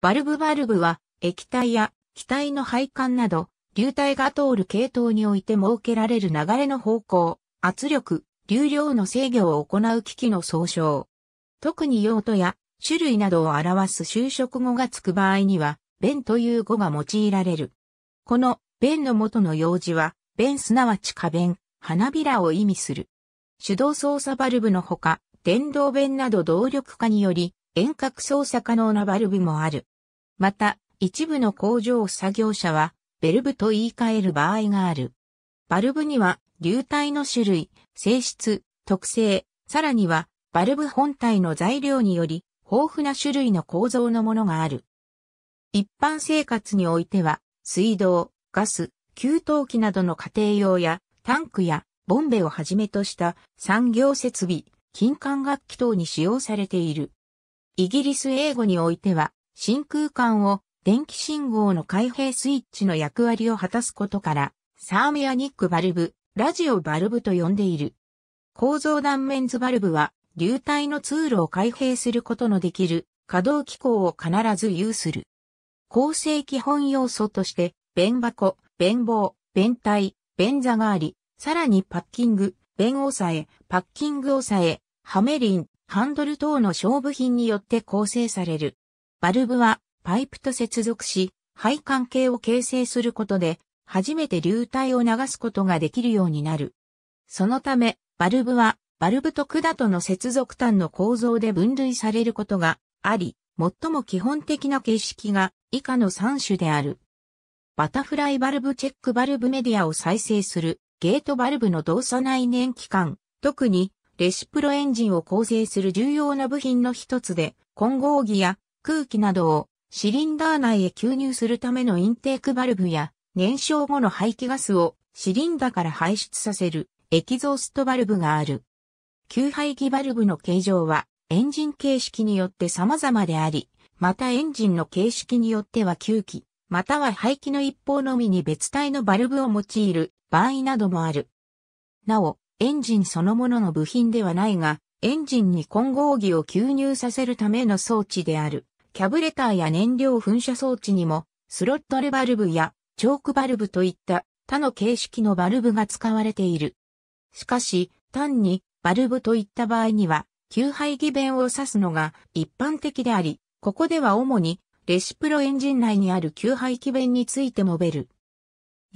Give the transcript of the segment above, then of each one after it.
バルブバルブは液体や気体の配管など流体が通る系統において設けられる流れの方向、圧力、流量の制御を行う機器の総称。特に用途や種類などを表す就職語がつく場合には、弁という語が用いられる。この弁の元の用字は、弁すなわち花弁、花びらを意味する。手動操作バルブのほか、電動弁など動力化により、遠隔操作可能なバルブもある。また、一部の工場作業者は、ベルブと言い換える場合がある。バルブには、流体の種類、性質、特性、さらには、バルブ本体の材料により、豊富な種類の構造のものがある。一般生活においては、水道、ガス、給湯器などの家庭用や、タンクや、ボンベをはじめとした産業設備、金管楽器等に使用されている。イギリス英語においては、真空管を電気信号の開閉スイッチの役割を果たすことから、サーミアニックバルブ、ラジオバルブと呼んでいる。構造断面図バルブは、流体の通路を開閉することのできる可動機構を必ず有する。構成基本要素として、弁箱、弁棒、弁体、弁座があり、さらにパッキング、弁押さえ、パッキング押さえ、ハメリン、ハンドル等の勝負品によって構成される。バルブはパイプと接続し、配管系を形成することで、初めて流体を流すことができるようになる。そのため、バルブは、バルブと管との接続端の構造で分類されることがあり、最も基本的な形式が以下の3種である。バタフライバルブチェックバルブメディアを再生するゲートバルブの動作内燃機関、特にレシプロエンジンを構成する重要な部品の一つで、混合儀や空気などをシリンダー内へ吸入するためのインテークバルブや燃焼後の排気ガスをシリンダから排出させるエキゾーストバルブがある。吸排気バルブの形状はエンジン形式によって様々であり、またエンジンの形式によっては吸気、または排気の一方のみに別体のバルブを用いる場合などもある。なお、エンジンそのものの部品ではないが、エンジンに混合儀を吸入させるための装置である。キャブレターや燃料噴射装置にも、スロットレバルブやチョークバルブといった他の形式のバルブが使われている。しかし、単にバルブといった場合には、給排儀弁を指すのが一般的であり、ここでは主にレシプロエンジン内にある給排気弁について述べる。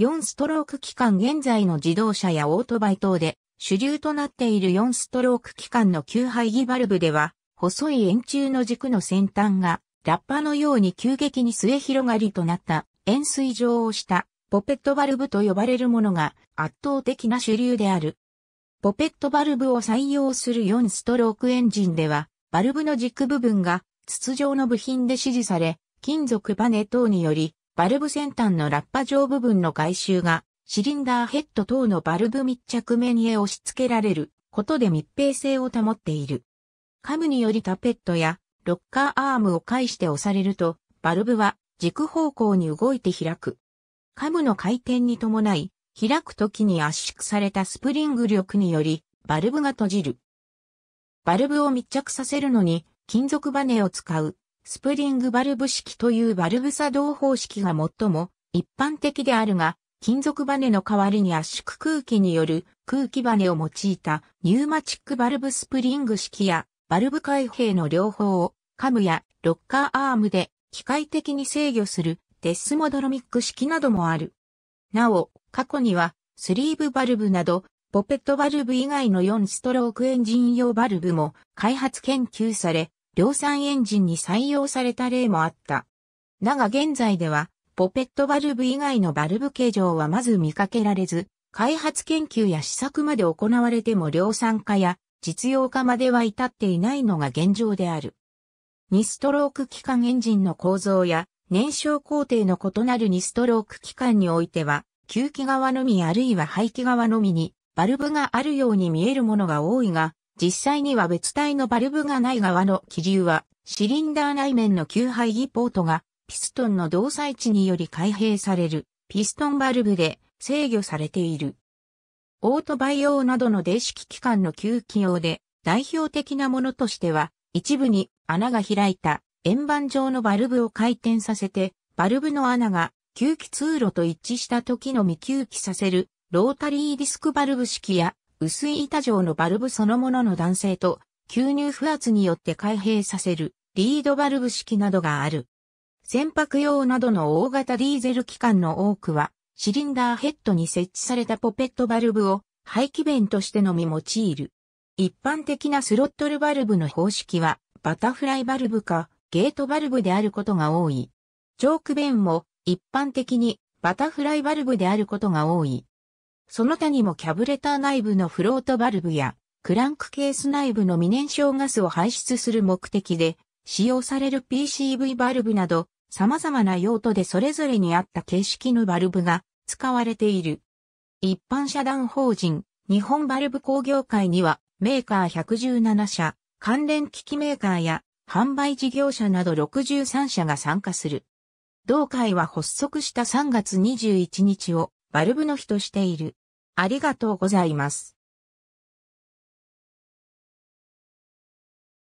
4ストローク機関現在の自動車やオートバイ等で主流となっている4ストローク機関の吸排気バルブでは、細い円柱の軸の先端が、ラッパのように急激に末広がりとなった円錐状をしたポペットバルブと呼ばれるものが圧倒的な主流である。ポペットバルブを採用する4ストロークエンジンでは、バルブの軸部分が筒状の部品で支持され、金属バネ等により、バルブ先端のラッパ状部分の外周がシリンダーヘッド等のバルブ密着面へ押し付けられることで密閉性を保っている。カムによりタペットやロッカーアームを介して押されると、バルブは軸方向に動いて開く。カムの回転に伴い、開くときに圧縮されたスプリング力により、バルブが閉じる。バルブを密着させるのに、金属バネを使う、スプリングバルブ式というバルブ作動方式が最も一般的であるが、金属バネの代わりに圧縮空気による空気バネを用いたニューマチックバルブスプリング式やバルブ開閉の両方をカムやロッカーアームで機械的に制御するデスモドロミック式などもある。なお、過去にはスリーブバルブなどポペットバルブ以外の4ストロークエンジン用バルブも開発研究され量産エンジンに採用された例もあった。だが現在ではポペットバルブ以外のバルブ形状はまず見かけられず、開発研究や試作まで行われても量産化や実用化までは至っていないのが現状である。2ストローク機関エンジンの構造や燃焼工程の異なる2ストローク機関においては、吸気側のみあるいは排気側のみにバルブがあるように見えるものが多いが、実際には別体のバルブがない側の気流は、シリンダー内面の吸排気ポートがピストンの動作位置により開閉されるピストンバルブで制御されている。オートバイ用などの電子機器関の吸気用で代表的なものとしては一部に穴が開いた円盤状のバルブを回転させてバルブの穴が吸気通路と一致した時の未吸気させるロータリーディスクバルブ式や薄い板状のバルブそのものの断性と吸入不圧によって開閉させるリードバルブ式などがある。船舶用などの大型ディーゼル機関の多くは、シリンダーヘッドに設置されたポペットバルブを排気弁としてのみ用いる。一般的なスロットルバルブの方式は、バタフライバルブかゲートバルブであることが多い。チョーク弁も一般的にバタフライバルブであることが多い。その他にもキャブレター内部のフロートバルブやクランクケース内部の未燃焼ガスを排出する目的で使用される PCV バルブなど様々な用途でそれぞれに合った形式のバルブが使われている。一般社団法人、日本バルブ工業会には、メーカー117社、関連機器メーカーや販売事業者など63社が参加する。同会は発足した3月21日をバルブの日としている。ありがとうございます。